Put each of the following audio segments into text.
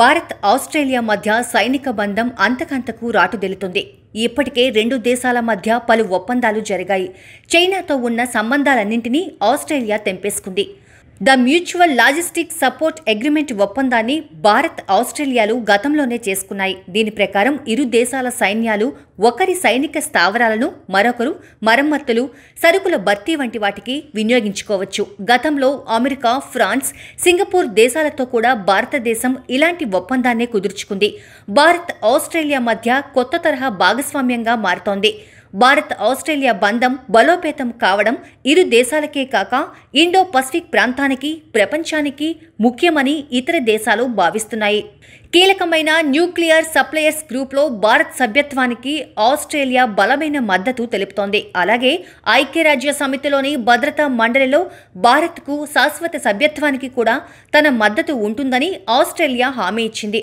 Bharat Australia మధ్య సైనిక బంధం అంతకంతకు రాటుదెలుతుంది ఇప్పటికే రెండు దేశాల మధ్య పలు ఒప్పందాలు జరిగాయి చైనాతో ఉన్న సంబంధాలన్నింటినీ ఆస్ట్రేలియా తెంపేసుకుంది the mutual logistic support agreement ఒప్పందాన్ని భారత్ ఆస్ట్రేలియాలు గతంలోనే చేసుకున్నాయి దీని ప్రకారం ఇరు దేశాల సైన్యాలు ఒకరి సైనిక స్థావరాలను మరొకరు మరమ్మతులు సరుకుల భర్తీ వంటి వాటికి వినియోగించుకోవచ్చు గతంలో అమెరికా ఫ్రాన్స్ సింగపూర్ దేశాలతో కూడా భారతదేశం ఇలాంటి ఒప్పందాన్నే కుదుర్చుకుంది భారత్ ఆస్ట్రేలియా మధ్య కొత్త తరహా భాగస్వామ్యంగా మారుతోంది భారత్ ఆస్ట్రేలియా బంధం బలోపేతం కావడం ఇరు దేశాలకే కాక ఇండో పసిఫిక్ ప్రాంతానికి ప్రపంచానికి ముఖ్యమని ఇతర దేశాలు భావిస్తున్నాయి కీలకమైన న్యూక్లియర్ సప్లయర్స్ గ్రూప్లో భారత్ సభ్యత్వానికి ఆస్ట్రేలియా బలమైన మద్దతు తెలుపుతోంది అలాగే ఐక్యరాజ్య సమితిలోని భద్రతా మండలిలో భారత్కు శాశ్వత సభ్యత్వానికి కూడా తన మద్దతు ఉంటుందని ఆస్ట్రేలియా హామీ ఇచ్చింది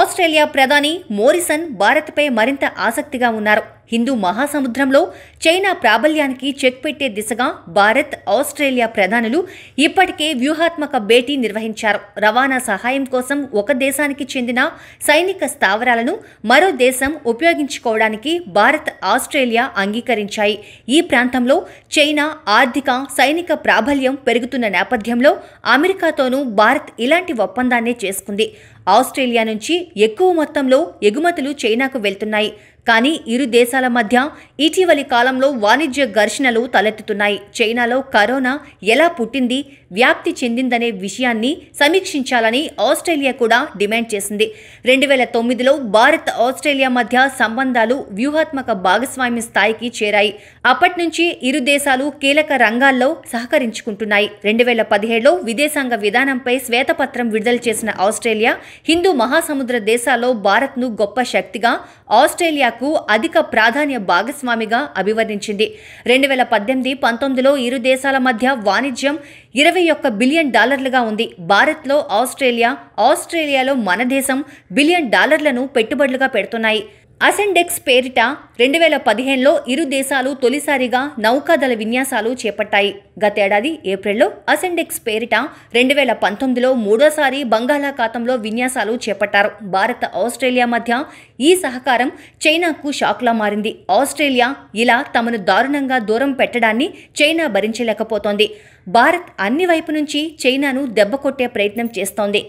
ఆస్ట్రేలియా ప్రధాని మోరిసన్ భారత్పై మరింత ఆసక్తిగా ఉన్నారు హిందూ మహాసముద్రంలో చైనా ప్రాబల్యానికి చెక్ పెట్టే దిశగా భారత్ ఆస్ట్రేలియా ప్రధానులు ఇప్పటికే వ్యూహాత్మక భేటీ నిర్వహించారు రవాణా సహాయం కోసం ఒక దేశానికి చెందిన సైనిక స్థావరాలను మరో దేశం ఉపయోగించుకోవడానికి భారత్ ఆస్ట్రేలియా అంగీకరించాయి ఈ ప్రాంతంలో చైనా ఆర్థిక సైనిక ప్రాబల్యం పెరుగుతున్న నేపథ్యంలో అమెరికాతోనూ భారత్ ఇలాంటి ఒప్పందాన్నే చేసుకుంది ఆస్ట్రేలియా నుంచి ఎక్కువ మొత్తంలో ఎగుమతులు చైనాకు వెళ్తున్నాయి కానీ ఇరు దేశాల మధ్య ఇటీవలి కాలంలో వాణిజ్య ఘర్షణలు తలెత్తుతున్నాయి చైనాలో కరోనా ఎలా పుట్టింది వ్యాప్తి చెందిందనే విషయాన్ని సమీక్షించాలని ఆస్ట్రేలియా కూడా డిమాండ్ చేసింది రెండు వేల తొమ్మిదిలో భారత్ ఆస్ట్రేలియా మధ్య సంబంధాలు వ్యూహాత్మక భాగస్వామ్య స్థాయికి చేరాయి అప్పటి నుంచి ఇరు దేశాలు కీలక రంగాల్లో సహకరించుకుంటున్నాయి రెండు వేల పదిహేడులో విదేశాంగ విధానంపై శ్వేతపత్రం విడుదల చేసిన ఆస్ట్రేలియా హిందూ మహాసముద్ర దేశాల్లో భారత్ను గొప్ప శక్తిగా ఆస్ట్రేలియా మహిళలకు అధిక ప్రాధాన్య భాగస్వామిగా అభివర్ణించింది రెండు వేల పద్దెనిమిది పంతొమ్మిదిలో ఇరు దేశాల మధ్య వాణిజ్యం ఇరవై ఒక్క బిలియన్ డాలర్లుగా ఉంది భారత్లో ఆస్ట్రేలియా ఆస్ట్రేలియాలో మన దేశం బిలియన్ డాలర్లను పెట్టుబడులుగా పెడుతున్నాయి అసెండెక్స్ పేరిట రెండు వేల పదిహేనులో ఇరు దేశాలు తొలిసారిగా నౌకాదళ విన్యాసాలు చేపట్టాయి గతేడాది ఏప్రిల్లో అసెండెక్స్ పేరిట రెండు వేల పంతొమ్మిదిలో మూడోసారి బంగాళాఖాతంలో విన్యాసాలు చేపట్టారు భారత్ ఆస్ట్రేలియా మధ్య ఈ సహకారం చైనాకు షాక్లా మారింది ఆస్ట్రేలియా ఇలా తమను దారుణంగా దూరం పెట్టడాన్ని చైనా భరించలేకపోతోంది భారత్ అన్ని వైపు నుంచి చైనాను దెబ్బకొట్టే ప్రయత్నం చేస్తోంది